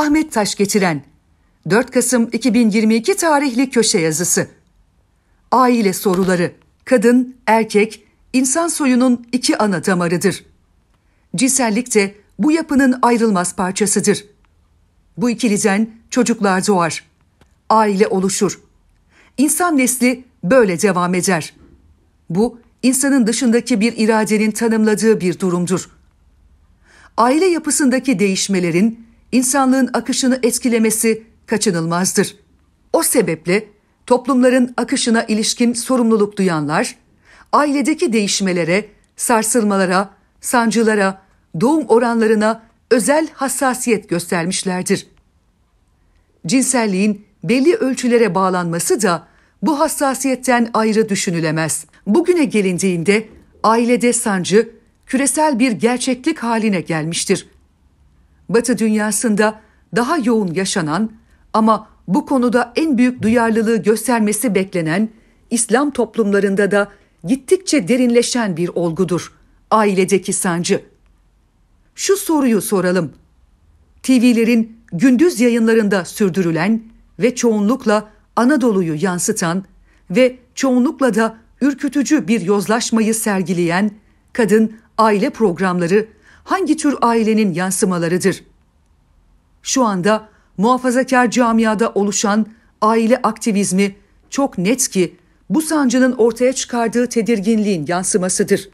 Ahmet Taş getiren 4 Kasım 2022 tarihli köşe yazısı. Aile soruları. Kadın, erkek, insan soyunun iki ana damarıdır. Cinsellik de bu yapının ayrılmaz parçasıdır. Bu ikiliden çocuklar doğar. Aile oluşur. İnsan nesli böyle devam eder. Bu insanın dışındaki bir iradenin tanımladığı bir durumdur. Aile yapısındaki değişmelerin insanlığın akışını etkilemesi kaçınılmazdır. O sebeple toplumların akışına ilişkin sorumluluk duyanlar, ailedeki değişmelere, sarsılmalara, sancılara, doğum oranlarına özel hassasiyet göstermişlerdir. Cinselliğin belli ölçülere bağlanması da bu hassasiyetten ayrı düşünülemez. Bugüne gelindiğinde ailede sancı küresel bir gerçeklik haline gelmiştir. Batı dünyasında daha yoğun yaşanan ama bu konuda en büyük duyarlılığı göstermesi beklenen İslam toplumlarında da gittikçe derinleşen bir olgudur ailedeki sancı. Şu soruyu soralım. TV'lerin gündüz yayınlarında sürdürülen ve çoğunlukla Anadolu'yu yansıtan ve çoğunlukla da ürkütücü bir yozlaşmayı sergileyen kadın aile programları hangi tür ailenin yansımalarıdır? Şu anda muhafazakar camiada oluşan aile aktivizmi çok net ki bu sancının ortaya çıkardığı tedirginliğin yansımasıdır.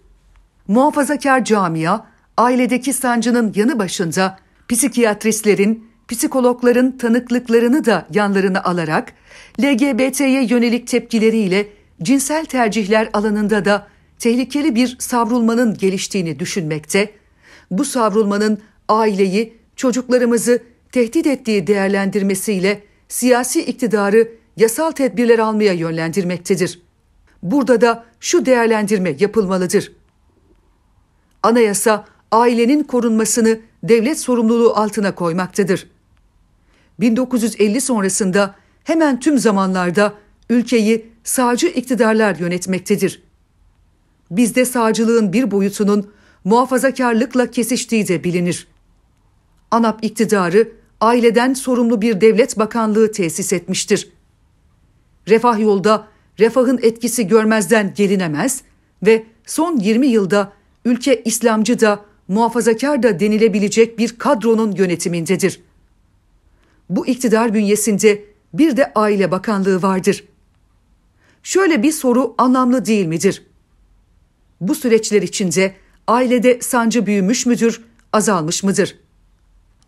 Muhafazakar camia ailedeki sancının yanı başında psikiyatristlerin, psikologların tanıklıklarını da yanlarına alarak LGBT'ye yönelik tepkileriyle cinsel tercihler alanında da tehlikeli bir savrulmanın geliştiğini düşünmekte bu savrulmanın aileyi, çocuklarımızı tehdit ettiği değerlendirmesiyle siyasi iktidarı yasal tedbirler almaya yönlendirmektedir. Burada da şu değerlendirme yapılmalıdır. Anayasa ailenin korunmasını devlet sorumluluğu altına koymaktadır. 1950 sonrasında hemen tüm zamanlarda ülkeyi sağcı iktidarlar yönetmektedir. Bizde sağcılığın bir boyutunun muhafazakarlıkla kesiştiği de bilinir. ANAP iktidarı aileden sorumlu bir devlet bakanlığı tesis etmiştir. Refah yolda refahın etkisi görmezden gelinemez ve son 20 yılda ülke İslamcı da muhafazakar da denilebilecek bir kadronun yönetimindedir. Bu iktidar bünyesinde bir de Aile Bakanlığı vardır. Şöyle bir soru anlamlı değil midir? Bu süreçler içinde Ailede sancı büyümüş müdür, azalmış mıdır?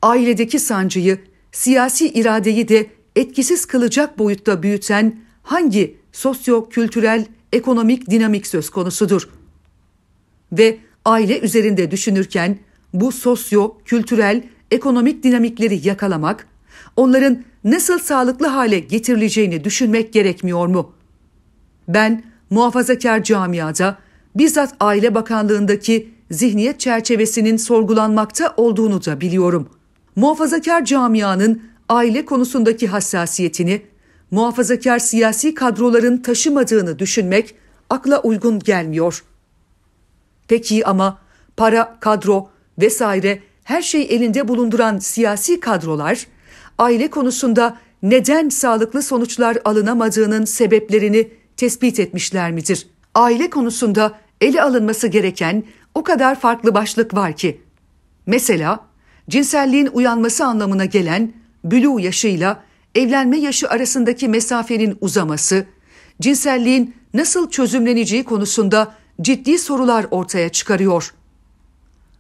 Ailedeki sancıyı, siyasi iradeyi de etkisiz kılacak boyutta büyüten hangi sosyo-kültürel, ekonomik dinamik söz konusudur? Ve aile üzerinde düşünürken bu sosyo-kültürel, ekonomik dinamikleri yakalamak, onların nasıl sağlıklı hale getirileceğini düşünmek gerekmiyor mu? Ben muhafazakar camiada bizzat Aile Bakanlığındaki zihniyet çerçevesinin sorgulanmakta olduğunu da biliyorum. Muhafazakar camianın aile konusundaki hassasiyetini muhafazakar siyasi kadroların taşımadığını düşünmek akla uygun gelmiyor. Peki ama para, kadro vesaire her şey elinde bulunduran siyasi kadrolar aile konusunda neden sağlıklı sonuçlar alınamadığının sebeplerini tespit etmişler midir? Aile konusunda ele alınması gereken o kadar farklı başlık var ki. Mesela cinselliğin uyanması anlamına gelen bülü yaşıyla evlenme yaşı arasındaki mesafenin uzaması, cinselliğin nasıl çözümleneceği konusunda ciddi sorular ortaya çıkarıyor.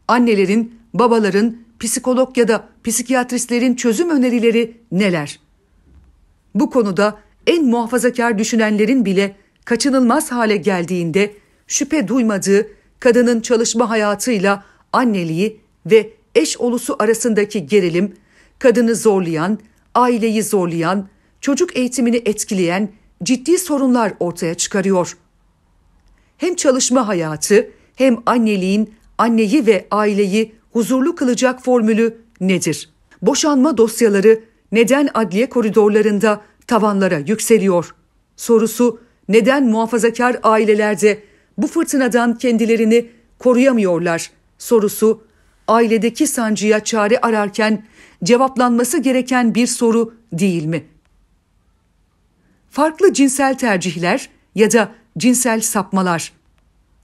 Annelerin, babaların, psikolog ya da psikiyatristlerin çözüm önerileri neler? Bu konuda en muhafazakar düşünenlerin bile kaçınılmaz hale geldiğinde şüphe duymadığı kadının çalışma hayatıyla anneliği ve eş olusu arasındaki gerilim, kadını zorlayan, aileyi zorlayan, çocuk eğitimini etkileyen ciddi sorunlar ortaya çıkarıyor. Hem çalışma hayatı hem anneliğin anneyi ve aileyi huzurlu kılacak formülü nedir? Boşanma dosyaları neden adliye koridorlarında tavanlara yükseliyor? Sorusu neden muhafazakar ailelerde bu fırtınadan kendilerini koruyamıyorlar sorusu ailedeki sancıya çare ararken cevaplanması gereken bir soru değil mi? Farklı cinsel tercihler ya da cinsel sapmalar.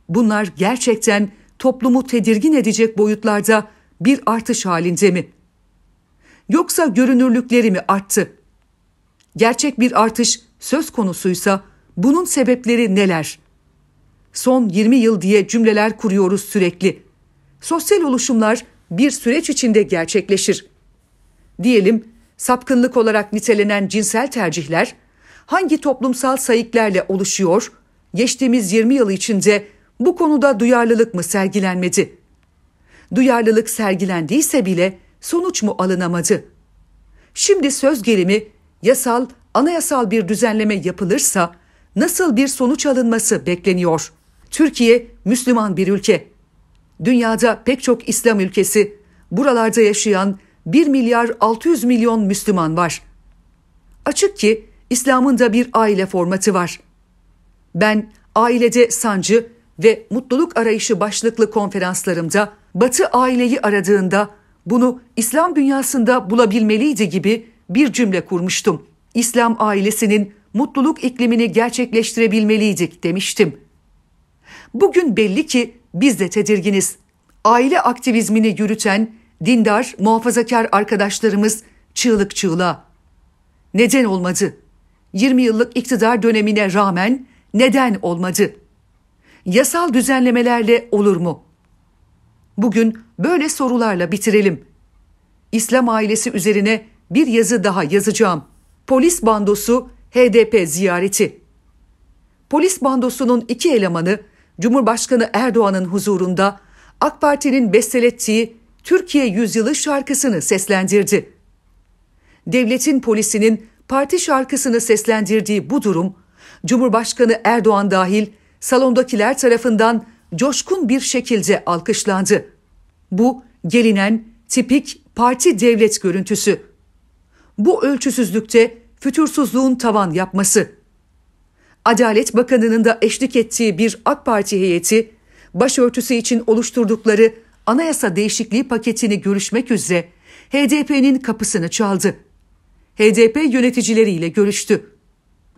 Bunlar gerçekten toplumu tedirgin edecek boyutlarda bir artış halinde mi? Yoksa görünürlükleri mi arttı? Gerçek bir artış söz konusuysa bunun sebepleri neler? son 20 yıl diye cümleler kuruyoruz sürekli. Sosyal oluşumlar bir süreç içinde gerçekleşir. Diyelim sapkınlık olarak nitelenen cinsel tercihler hangi toplumsal sayıklarla oluşuyor? Geçtiğimiz 20 yıl içinde bu konuda duyarlılık mı sergilenmedi? Duyarlılık sergilendiyse bile sonuç mu alınamadı? Şimdi söz gelimi yasal, anayasal bir düzenleme yapılırsa nasıl bir sonuç alınması bekleniyor?'' Türkiye Müslüman bir ülke. Dünyada pek çok İslam ülkesi, buralarda yaşayan 1 milyar 600 milyon Müslüman var. Açık ki İslam'ın da bir aile formatı var. Ben ailede sancı ve mutluluk arayışı başlıklı konferanslarımda Batı aileyi aradığında bunu İslam dünyasında bulabilmeliydi gibi bir cümle kurmuştum. İslam ailesinin mutluluk iklimini gerçekleştirebilmeliydik demiştim.'' Bugün belli ki biz de tedirginiz. Aile aktivizmini yürüten dindar, muhafazakar arkadaşlarımız çığlık çığla. Neden olmadı? 20 yıllık iktidar dönemine rağmen neden olmadı? Yasal düzenlemelerle olur mu? Bugün böyle sorularla bitirelim. İslam ailesi üzerine bir yazı daha yazacağım. Polis bandosu HDP ziyareti. Polis bandosunun iki elemanı Cumhurbaşkanı Erdoğan'ın huzurunda AK Parti'nin bestelettiği Türkiye Yüzyılı şarkısını seslendirdi. Devletin polisinin parti şarkısını seslendirdiği bu durum Cumhurbaşkanı Erdoğan dahil salondakiler tarafından coşkun bir şekilde alkışlandı. Bu gelinen tipik parti devlet görüntüsü. Bu ölçüsüzlükte fütursuzluğun tavan yapması. Adalet Bakanı'nın da eşlik ettiği bir AK Parti heyeti başörtüsü için oluşturdukları anayasa değişikliği paketini görüşmek üzere HDP'nin kapısını çaldı. HDP yöneticileriyle görüştü.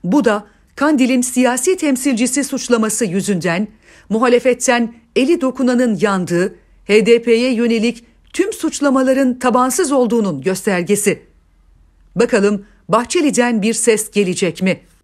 Bu da Kandil'in siyasi temsilcisi suçlaması yüzünden muhalefetten eli dokunanın yandığı HDP'ye yönelik tüm suçlamaların tabansız olduğunun göstergesi. Bakalım Bahçeli'den bir ses gelecek mi?''